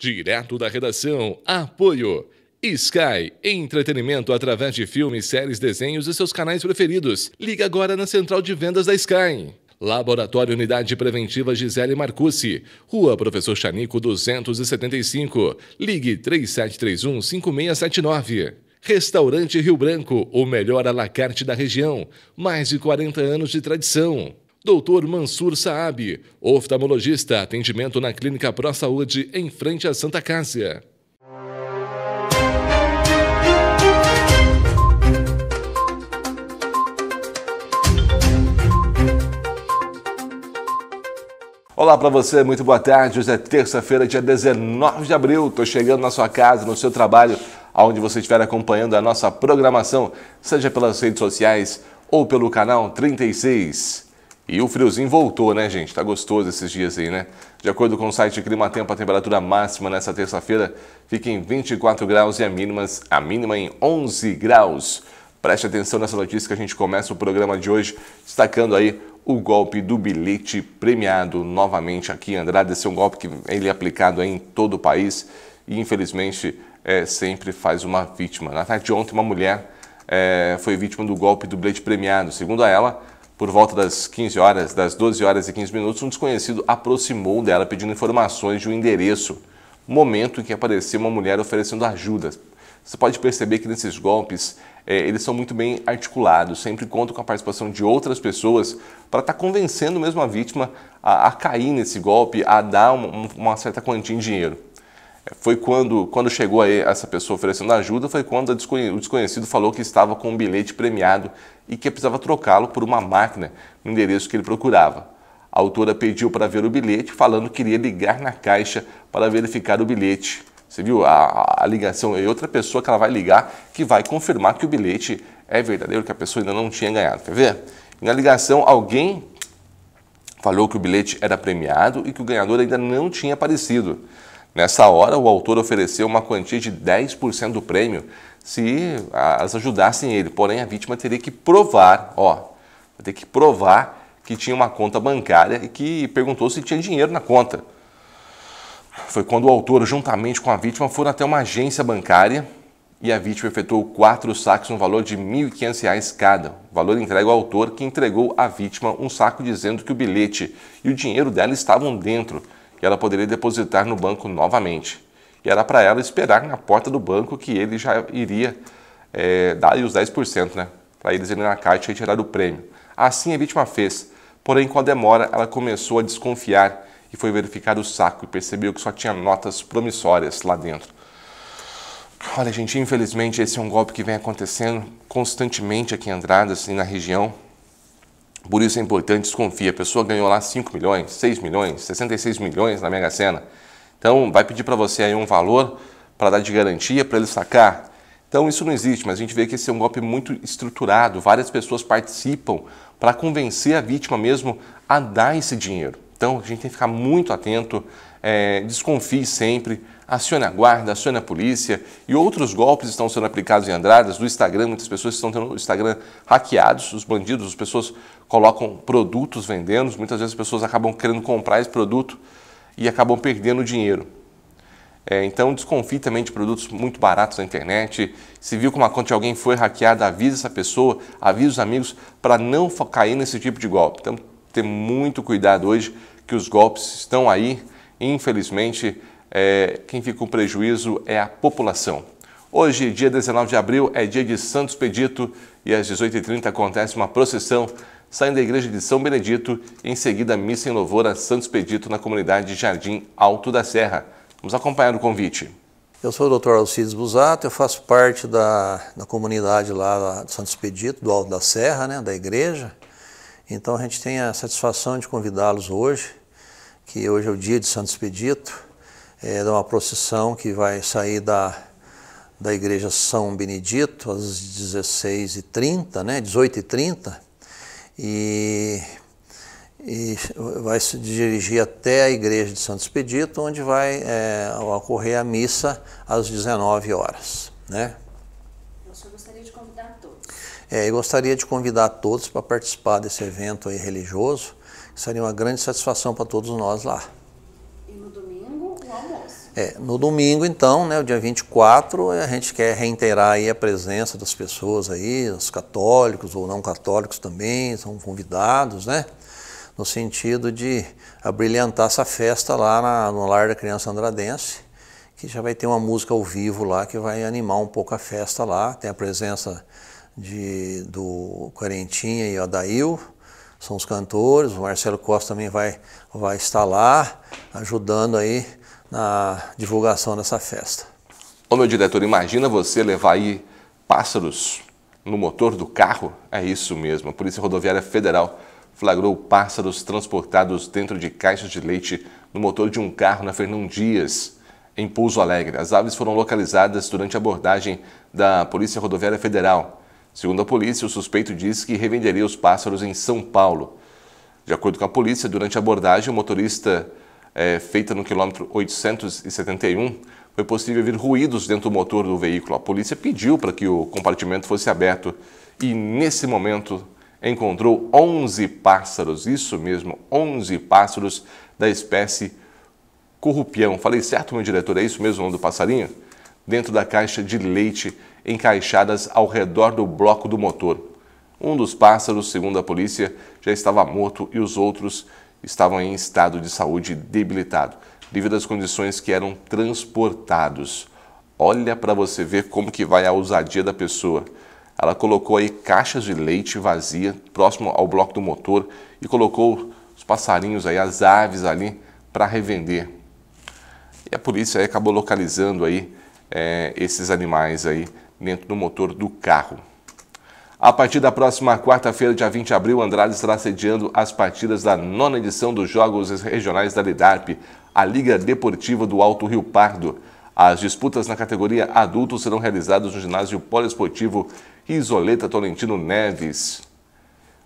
Direto da redação, apoio. Sky, entretenimento através de filmes, séries, desenhos e seus canais preferidos. Liga agora na central de vendas da Sky. Laboratório Unidade Preventiva Gisele Marcucci, Rua Professor Chanico 275, ligue 3731 5679. Restaurante Rio Branco, o melhor alacarte da região, mais de 40 anos de tradição. Doutor Mansur Saab, oftalmologista, atendimento na Clínica Pro Saúde, em frente à Santa Cássia. Olá para você, muito boa tarde. Hoje é terça-feira, dia 19 de abril. Estou chegando na sua casa, no seu trabalho, aonde você estiver acompanhando a nossa programação, seja pelas redes sociais ou pelo canal 36. E o friozinho voltou, né, gente? Tá gostoso esses dias aí, né? De acordo com o site Climatempo, a temperatura máxima nessa terça-feira fica em 24 graus e a mínima, a mínima em 11 graus. Preste atenção nessa notícia que a gente começa o programa de hoje destacando aí o golpe do bilhete premiado novamente aqui em Andrade. Esse é um golpe que ele é aplicado em todo o país e infelizmente é, sempre faz uma vítima. Na tarde de ontem, uma mulher é, foi vítima do golpe do bilhete premiado. Segundo ela, por volta das 15 horas, das 12 horas e 15 minutos, um desconhecido aproximou dela pedindo informações de um endereço. Momento em que apareceu uma mulher oferecendo ajuda. Você pode perceber que nesses golpes é, eles são muito bem articulados, sempre contam com a participação de outras pessoas para estar tá convencendo mesmo a vítima a, a, cair nesse golpe, a dar uma certa quantia em dinheiro foi quando, quando chegou aí essa pessoa oferecendo ajuda, foi quando o desconhecido falou que estava com um bilhete premiado e que precisava trocá-lo por uma máquina no endereço que ele procurava. A autora pediu para ver o bilhete, falando que queria ligar na caixa para verificar o bilhete. Você viu a, a, ligação? É outra pessoa que ela vai ligar que vai confirmar que o bilhete é verdadeiro, que a pessoa ainda não tinha ganhado. Quer ver? E na ligação, alguém falou que o bilhete era premiado e que o ganhador ainda não tinha aparecido. Nessa hora, o autor ofereceu uma quantia de 10% do prêmio se as ajudassem ele, porém a vítima teria que provar, ó, teria que provar que tinha uma conta bancária e que perguntou se tinha dinheiro na conta. Foi quando o autor, juntamente com a vítima, foram até uma agência bancária e a vítima efetuou quatro sacos no valor de R$ 1.500 cada. O valor entregue ao autor, que entregou à vítima um saco dizendo que o bilhete e o dinheiro dela estavam dentro e ela poderia depositar no banco novamente. E era para ela esperar na porta do banco que ele já iria é, dar os 10%, né? Para eles irem na caixa e tirar o prêmio. Assim a vítima fez. Porém, com a demora, ela começou a desconfiar e foi verificar o saco e percebeu que só tinha notas promissórias lá dentro. Olha, gente, infelizmente esse é um golpe que vem acontecendo constantemente aqui em Andradas e na região. Por isso é importante desconfiar. A pessoa ganhou lá 5 milhões, 6 milhões, 66 milhões na Mega Sena. Então vai pedir para você aí um valor para dar de garantia para ele sacar. Então isso não existe, mas a gente vê que esse é um golpe muito estruturado. Várias pessoas participam para convencer a vítima mesmo a dar esse dinheiro. Então a gente tem que ficar muito atento é, desconfie sempre, acione a guarda, acione a polícia e outros golpes estão sendo aplicados em Andradas, no Instagram, muitas pessoas estão tendo o Instagram hackeados, os bandidos, as pessoas colocam produtos vendendo, muitas vezes as pessoas acabam querendo comprar esse produto e acabam perdendo dinheiro. É, então desconfie também de produtos muito baratos na internet. Se viu que uma conta de alguém foi hackeada, avise essa pessoa, avise os amigos para não cair nesse tipo de golpe. Então ter muito cuidado hoje que os golpes estão aí Infelizmente, é, quem fica com prejuízo é a população. Hoje, dia 19 de abril, é dia de Santos Pedito e às 18h30 acontece uma procissão saindo da igreja de São Benedito e em seguida missa em louvor a Santos Pedito na comunidade Jardim Alto da Serra. Vamos acompanhar o convite. Eu sou o Dr. Alcides Busato, eu faço parte da, da comunidade lá de Santos Pedito, do Alto da Serra, né, da igreja. Então a gente tem a satisfação de convidá-los hoje que hoje é o dia de Santo Expedito, é uma procissão que vai sair da, da igreja São Benedito às 16h30, né, 18h30, e, e vai se dirigir até a igreja de Santo Expedito, onde vai é, ocorrer a missa às 19 horas. Né? Eu gostaria de convidar todos. É, eu gostaria de convidar todos para participar desse evento religioso, Seria uma grande satisfação para todos nós lá. E no domingo, o almoço? É, no domingo, então, né, o dia 24, a gente quer reiterar aí a presença das pessoas aí, os católicos ou não católicos também, são convidados, né? No sentido de abrilhantar essa festa lá na, no Lar da Criança Andradense, que já vai ter uma música ao vivo lá que vai animar um pouco a festa lá. Tem a presença de, do Quarentinha e o Adail, são os cantores, o Marcelo Costa também vai, vai estar lá ajudando aí na divulgação dessa festa. Ô meu diretor, imagina você levar aí pássaros no motor do carro? É isso mesmo, a Polícia Rodoviária Federal flagrou pássaros transportados dentro de caixas de leite no motor de um carro na Fernão Dias, em Pouso Alegre. As aves foram localizadas durante a abordagem da Polícia Rodoviária Federal. Segundo a polícia, o suspeito disse que revenderia os pássaros em São Paulo. De acordo com a polícia, durante a abordagem, o motorista, é, feita no quilômetro 871, foi possível ouvir ruídos dentro do motor do veículo. A polícia pediu para que o compartimento fosse aberto e, nesse momento, encontrou 11 pássaros, isso mesmo, 11 pássaros da espécie corrupião. Falei certo, meu diretor? É isso mesmo o nome do passarinho? dentro da caixa de leite encaixadas ao redor do bloco do motor. Um dos pássaros, segundo a polícia, já estava morto e os outros estavam em estado de saúde debilitado, devido às condições que eram transportados. Olha para você ver como que vai a ousadia da pessoa. Ela colocou aí caixas de leite vazia próximo ao bloco do motor e colocou os passarinhos aí, as aves ali para revender. E a polícia acabou localizando aí é, esses animais aí dentro do motor do carro. A partir da próxima quarta-feira, dia 20 de abril, Andrade estará sediando as partidas da nona edição dos Jogos Regionais da LIDARP, a Liga Deportiva do Alto Rio Pardo. As disputas na categoria adultos serão realizadas no ginásio poliesportivo Isoleta Tolentino Neves.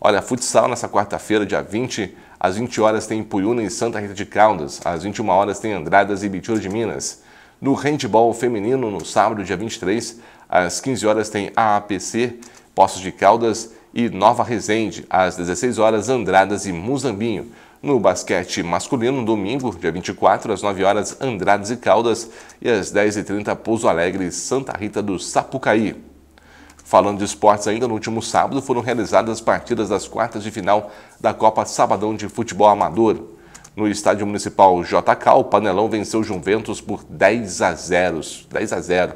Olha, futsal nessa quarta-feira, dia 20, às 20 horas tem Puyuna e Santa Rita de Caldas, às 21 horas tem Andradas e Bitur de Minas. No handball feminino, no sábado, dia 23, às 15 horas, tem AAPC, Poços de Caldas e Nova Resende. Às 16 horas, Andradas e Muzambinho. No basquete masculino, domingo, dia 24, às 9 horas, Andradas e Caldas. E às 10h30, Pouso Alegre, Santa Rita do Sapucaí. Falando de esportes, ainda no último sábado foram realizadas as partidas das quartas de final da Copa Sabadão de Futebol Amador. No estádio municipal JK, o Panelão venceu o Juventus por 10 a 0. 10 a 0.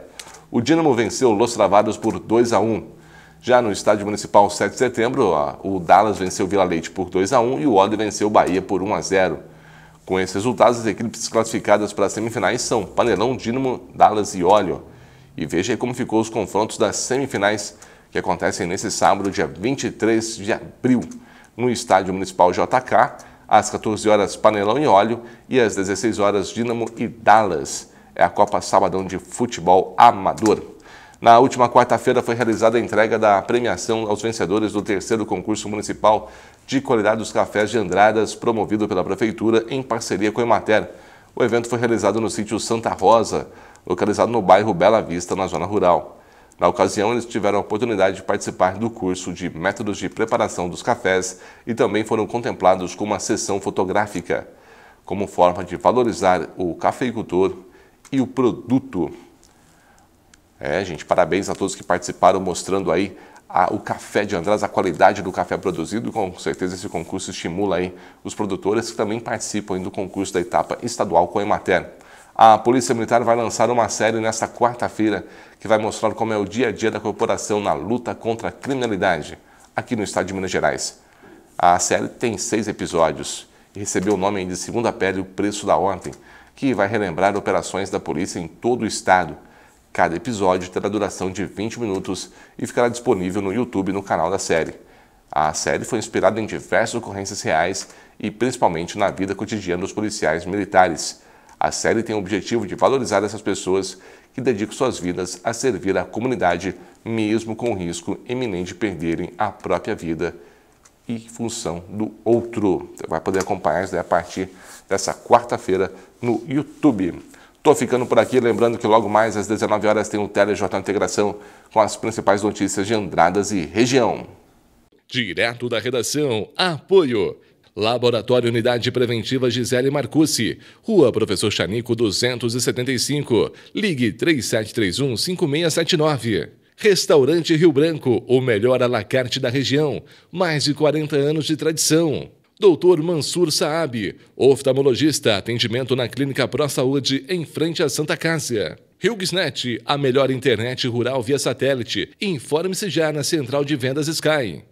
O Dínamo venceu Los Travados por 2 a 1. Já no estádio municipal 7 de setembro, o Dallas venceu Vila Leite por 2 a 1 e o Odre venceu Bahia por 1 a 0. Com esses resultados, as equipes classificadas para as semifinais são Panelão, Dínamo, Dallas e Óleo. E veja aí como ficou os confrontos das semifinais que acontecem nesse sábado, dia 23 de abril, no estádio municipal JK. Às 14 horas, Panelão e Óleo. E às 16 horas, Dínamo e Dallas. É a Copa Sabadão de Futebol Amador. Na última quarta-feira foi realizada a entrega da premiação aos vencedores do terceiro concurso municipal de qualidade dos cafés de Andradas, promovido pela Prefeitura em parceria com a Emater. O evento foi realizado no sítio Santa Rosa, localizado no bairro Bela Vista, na zona rural. Na ocasião, eles tiveram a oportunidade de participar do curso de métodos de preparação dos cafés e também foram contemplados com uma sessão fotográfica, como forma de valorizar o cafeicultor e o produto. É, gente, parabéns a todos que participaram, mostrando aí a, o café de Andrés, a qualidade do café produzido. Com certeza esse concurso estimula aí os produtores que também participam do concurso da etapa estadual com a Emater. A Polícia Militar vai lançar uma série nesta quarta-feira que vai mostrar como é o dia a dia da corporação na luta contra a criminalidade aqui no estado de Minas Gerais. A série tem seis episódios e recebeu o nome de Segunda Pele o Preço da Ordem, que vai relembrar operações da polícia em todo o estado. Cada episódio terá duração de 20 minutos e ficará disponível no YouTube no canal da série. A série foi inspirada em diversas ocorrências reais e principalmente na vida cotidiana dos policiais militares. A série tem o objetivo de valorizar essas pessoas que dedicam suas vidas a servir à comunidade, mesmo com o risco iminente de perderem a própria vida e função do outro. Você vai poder acompanhar isso né, a partir dessa quarta-feira no YouTube. Estou ficando por aqui, lembrando que logo mais às 19 horas tem o um Telejornal Integração com as principais notícias de Andradas e região. Direto da redação, apoio Laboratório Unidade Preventiva Gisele Marcucci, Rua Professor Chanico 275, ligue 3731 5679. Restaurante Rio Branco, o melhor alacarte da região, mais de 40 anos de tradição. Doutor Mansur Saab, oftalmologista, atendimento na Clínica Pro Saúde, em frente à Santa Casa. Hughesnet, a melhor internet rural via satélite. Informe-se já na central de vendas Sky.